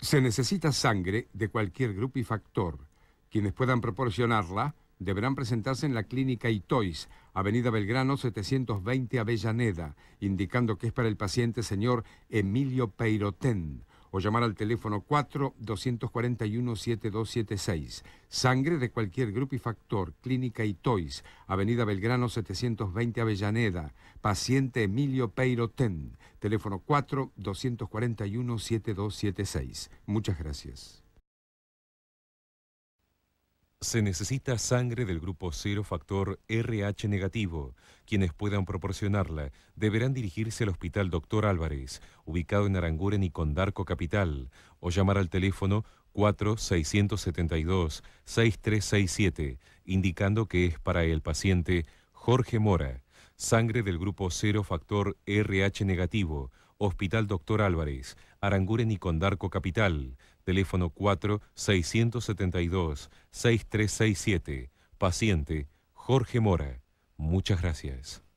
Se necesita sangre de cualquier grupo y factor. Quienes puedan proporcionarla deberán presentarse en la clínica Itois, Avenida Belgrano 720 Avellaneda, indicando que es para el paciente señor Emilio Peirotén o llamar al teléfono 4-241-7276. Sangre de cualquier grupo y factor, Clínica y Toys, Avenida Belgrano 720 Avellaneda, paciente Emilio ten teléfono 4-241-7276. Muchas gracias. Se necesita sangre del grupo cero factor RH negativo. Quienes puedan proporcionarla deberán dirigirse al Hospital Doctor Álvarez, ubicado en Aranguren y Condarco Capital, o llamar al teléfono 4-672-6367, indicando que es para el paciente Jorge Mora. Sangre del grupo cero factor RH negativo Hospital Doctor Álvarez, Aranguren y Condarco Capital. Teléfono 4-672-6367. Paciente Jorge Mora. Muchas gracias.